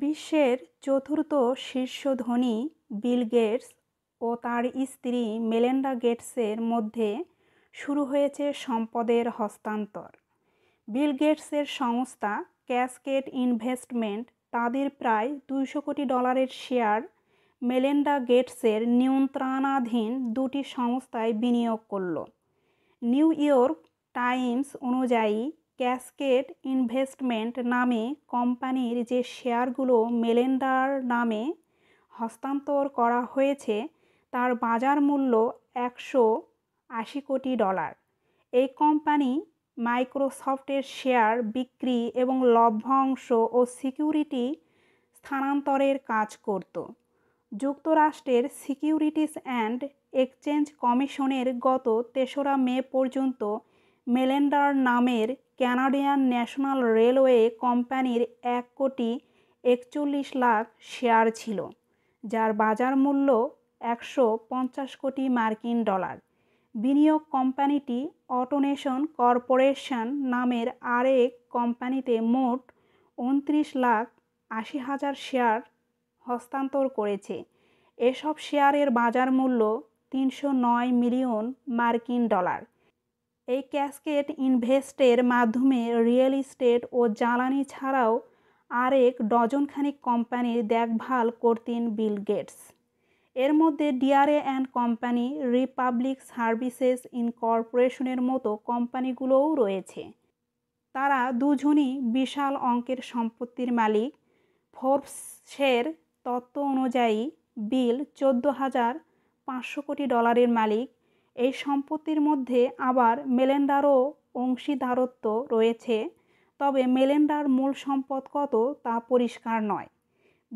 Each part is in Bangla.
বিশ্বের চতুর্থ শীর্ষ ধনী বিল গেটস ও তার স্ত্রী মেলেন্ডা গেটসের মধ্যে শুরু হয়েছে সম্পদের হস্তান্তর বিল গেটসের সংস্থা ক্যাসকেট ইনভেস্টমেন্ট তাদের প্রায় দুইশো কোটি ডলারের শেয়ার মেলেন্ডা গেটসের নিয়ন্ত্রণাধীন দুটি সংস্থায় বিনিয়োগ করল নিউ ইয়র্ক টাইমস অনুযায়ী ক্যাসকেড ইনভেস্টমেন্ট নামে কোম্পানির যে শেয়ারগুলো মেলেন্ডার নামে হস্তান্তর করা হয়েছে তার বাজার মূল্য একশো আশি কোটি ডলার এই কোম্পানি মাইক্রোসফটের শেয়ার বিক্রি এবং লভ্যাংশ ও সিকিউরিটি স্থানান্তরের কাজ করত যুক্তরাষ্ট্রের সিকিউরিটিস অ্যান্ড এক্সচেঞ্জ কমিশনের গত তেসরা মে পর্যন্ত মেলেন্ডার নামের ক্যানাডিয়ান ন্যাশনাল রেলওয়ে কোম্পানির এক কোটি একচল্লিশ লাখ শেয়ার ছিল যার বাজার মূল্য একশো পঞ্চাশ কোটি মার্কিন ডলার বিনিয়োগ কোম্পানিটি অটোনেশন কর্পোরেশন নামের আরেক কোম্পানিতে মোট উনত্রিশ লাখ আশি হাজার শেয়ার হস্তান্তর করেছে এসব শেয়ারের বাজার মূল্য তিনশো নয় মিলিয়ন মার্কিন ডলার এই ক্যাসকেট ইনভেস্টের মাধ্যমে রিয়েল ইস্টেট ও জ্বালানি ছাড়াও আরেক ডজনখানিক কোম্পানির দেখভাল করতেন বিল গেটস এর মধ্যে Deere and company Republic Services ইনকর্পোরেশনের মতো কোম্পানিগুলোও রয়েছে তারা দুজনই বিশাল অঙ্কের সম্পত্তির মালিক ফোর্বসের তত্ত্ব অনুযায়ী বিল চোদ্দো হাজার পাঁচশো কোটি ডলারের মালিক এই সম্পত্তির মধ্যে আবার মেলেন্ডারও অংশীদারত্ব রয়েছে তবে মেলেন্ডার মূল সম্পদ কত তা পরিষ্কার নয়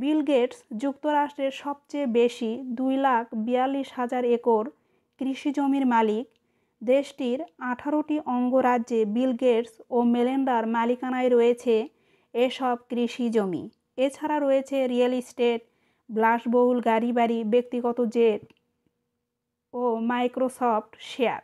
বিল গেটস যুক্তরাষ্ট্রের সবচেয়ে বেশি দুই লাখ বিয়াল্লিশ হাজার একর কৃষিজমির মালিক দেশটির আঠারোটি অঙ্গরাজ্যে বিল গেটস ও মেলেন্ডার মালিকানায় রয়েছে এসব কৃষি জমি এছাড়া রয়েছে রিয়েল ইস্টেট ব্লাসবহুল গাড়ি বাড়ি ব্যক্তিগত জেট ও মাইক্রোসফট শেয়ার